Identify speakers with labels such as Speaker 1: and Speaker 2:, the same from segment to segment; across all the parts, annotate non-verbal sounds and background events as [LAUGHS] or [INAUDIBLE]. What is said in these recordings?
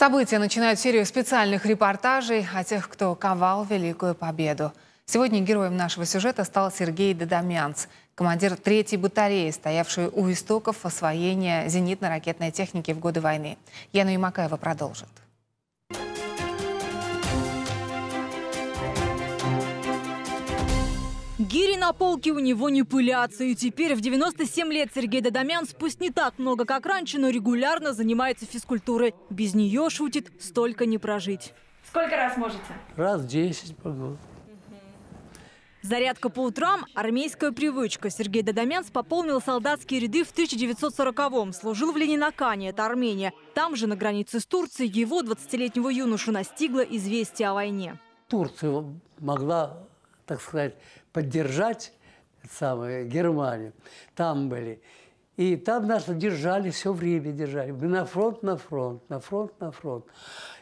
Speaker 1: События начинают серию специальных репортажей о тех, кто ковал Великую Победу. Сегодня героем нашего сюжета стал Сергей Дедомянц, командир третьей батареи, стоявшей у истоков освоения зенитно-ракетной техники в годы войны. Яна Юмакаева продолжит. Пузыри на полке у него не пылятся. И теперь в 97 лет Сергей Дадамян спустя не так много, как раньше, но регулярно занимается физкультурой. Без нее, шутит, столько не прожить. Сколько раз можете?
Speaker 2: Раз 10 по году.
Speaker 1: Зарядка по утрам – армейская привычка. Сергей Дадамянц пополнил солдатские ряды в 1940-м. Служил в Ленинакане, это Армения. Там же, на границе с Турцией, его 20-летнего юношу настигло известие о войне.
Speaker 2: Турция могла так сказать, поддержать самое, Германию. Там были. И там нас держали, все время держали. Мы на фронт, на фронт, на фронт, на фронт.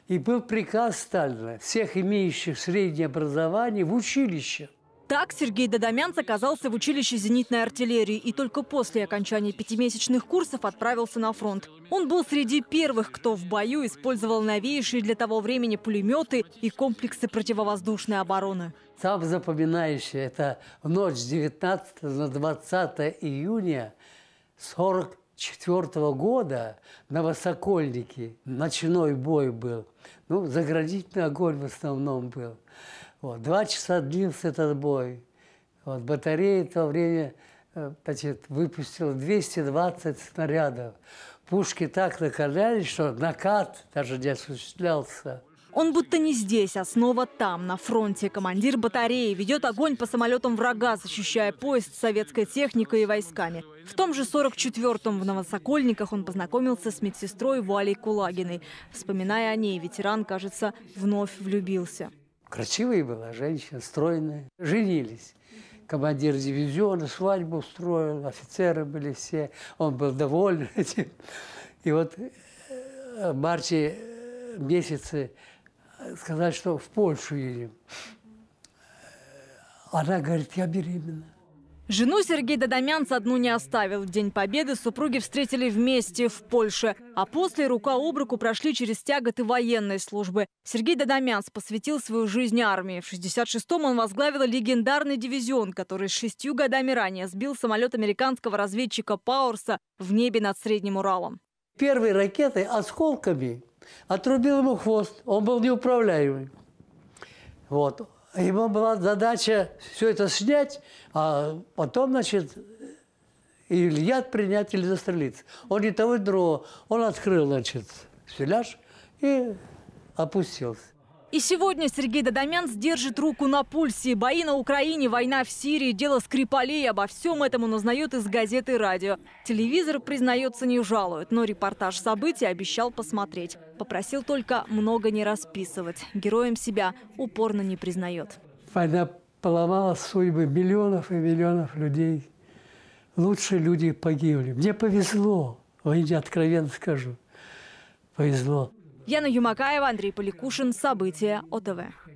Speaker 2: И был приказ Сталина всех имеющих среднее образование в
Speaker 1: училище – так Сергей Дадамян оказался в училище зенитной артиллерии и только после окончания пятимесячных курсов отправился на фронт. Он был среди первых, кто в бою использовал новейшие для того времени пулеметы и комплексы противовоздушной обороны.
Speaker 2: Сам запоминающий, это в ночь 19 на 20 июня 40 1944 года на Новосокольнике ночной бой был. Ну, заградительный огонь в основном был. Вот. Два часа длился этот бой. Вот. Батарея в то время э, значит, выпустила 220 снарядов. Пушки так накалялись, что накат даже не осуществлялся.
Speaker 1: Он будто не здесь, а снова там, на фронте. Командир батареи ведет огонь по самолетам врага, защищая поезд советской техникой и войсками. В том же 44-м в Новосокольниках он познакомился с медсестрой Валей Кулагиной. Вспоминая о ней, ветеран, кажется, вновь влюбился.
Speaker 2: Красивая была женщина, стройная. Женились командир дивизиона свадьбу устроил, офицеры были все, он был доволен [LAUGHS] этим. И вот э, в марте э, месяце сказать, что в Польшу едем. Она говорит, я беременна.
Speaker 1: Жену Сергей Дадамян со дну не оставил. В День Победы супруги встретили вместе в Польше. А после рука об руку прошли через тяготы военной службы. Сергей Дадамянс посвятил свою жизнь армии. В 66-м он возглавил легендарный дивизион, который шестью годами ранее сбил самолет американского разведчика Пауэрса в небе над Средним Уралом.
Speaker 2: Первые ракеты осколками Отрубил ему хвост, он был неуправляемый. Вот. Ему была задача все это снять, а потом, значит, или яд принять, или застрелиться. Он не того, ни другого. Он открыл, значит, фюляж и опустился.
Speaker 1: И сегодня Сергей Дадамян сдержит руку на пульсе. Бои на Украине, война в Сирии, дело Скрипалей. Обо всем этом он узнает из газеты и радио. Телевизор, признается, не жалует, но репортаж событий обещал посмотреть. Попросил только много не расписывать. Героем себя упорно не признает.
Speaker 2: Война поломала судьбы миллионов и миллионов людей. Лучшие люди погибли. Мне повезло, я откровенно скажу, повезло.
Speaker 1: Яна Юмакаева, Андрей Поликушин. События ОТВ.